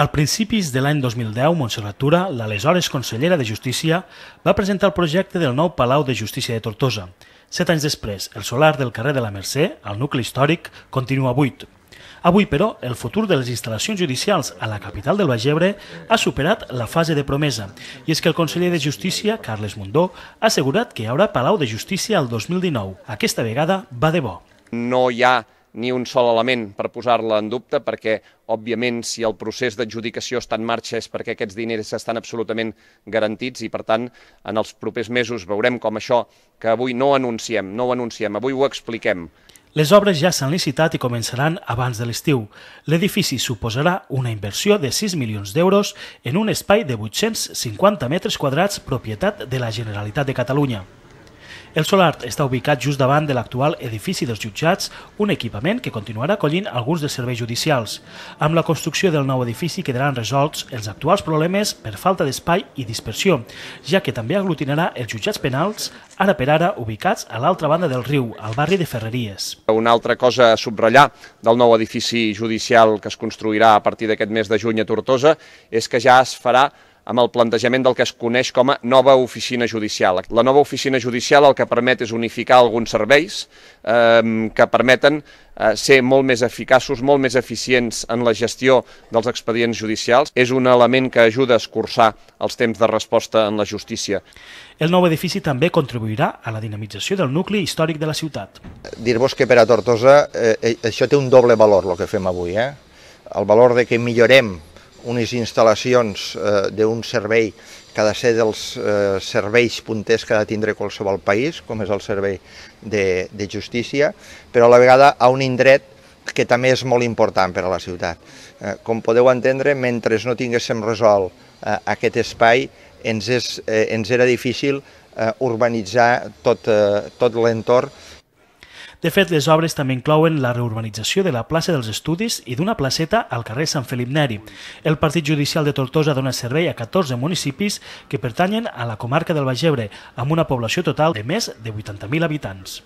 Al principis de l'any 2010, Montserrat Tura, l'aleshores consellera de Justícia, va presentar el projecte del nou Palau de Justícia de Tortosa. Set anys després, el solar del carrer de la Mercè, al nucli històric, continua buit. Avui, però, el futur de les instal·lacions judicials a la capital del Baix Ebre ha superat la fase de promesa. I és que el conseller de Justícia, Carles Mundó, ha assegurat que hi haurà Palau de Justícia al 2019. Aquesta vegada va de bo. No hi ha ja ni un sol element per posar-la en dubte, perquè, òbviament, si el procés d'adjudicació està en marxa és perquè aquests diners estan absolutament garantits i, per tant, en els propers mesos veurem com això que avui no anunciem, no ho anunciem, avui ho expliquem. Les obres ja s'han licitat i començaran abans de l'estiu. L'edifici suposarà una inversió de 6 milions d'euros en un espai de 850 metres quadrats propietat de la Generalitat de Catalunya. El solar està ubicat just davant de l'actual edifici dels jutjats, un equipament que continuarà acollint alguns dels serveis judicials. Amb la construcció del nou edifici quedaran resolts els actuals problemes per falta d'espai i dispersió, ja que també aglutinarà els jutjats penals, ara per ara ubicats a l'altra banda del riu, al barri de Ferreries. Una altra cosa a subratllar del nou edifici judicial que es construirà a partir d'aquest mes de juny a Tortosa és que ja es farà amb el plantejament del que es coneix com a nova oficina judicial. La nova oficina judicial el que permet és unificar alguns serveis eh, que permeten eh, ser molt més eficaços, molt més eficients en la gestió dels expedients judicials. És un element que ajuda a escurçar els temps de resposta en la justícia. El nou edifici també contribuirà a la dinamització del nucli històric de la ciutat. Dir-vos que per a Tortosa eh, eh això té un doble valor, el que fem avui. Eh? El valor de que millorem unes instal·lacions eh, d'un servei que ha de ser dels eh, serveis punters que ha de tindre qualsevol país, com és el servei de, de justícia, però a la vegada a un indret que també és molt important per a la ciutat. Eh, com podeu entendre, mentre no tinguéssim resolt eh, aquest espai, ens, és, eh, ens era difícil eh, urbanitzar tot, eh, tot l'entorn de fet, les obres també inclouen la reurbanització de la plaça dels Estudis i d'una placeta al carrer Sant Felip Neri. El Partit Judicial de Tortosa dona servei a 14 municipis que pertanyen a la comarca del Baix Ebre, amb una població total de més de 80.000 habitants.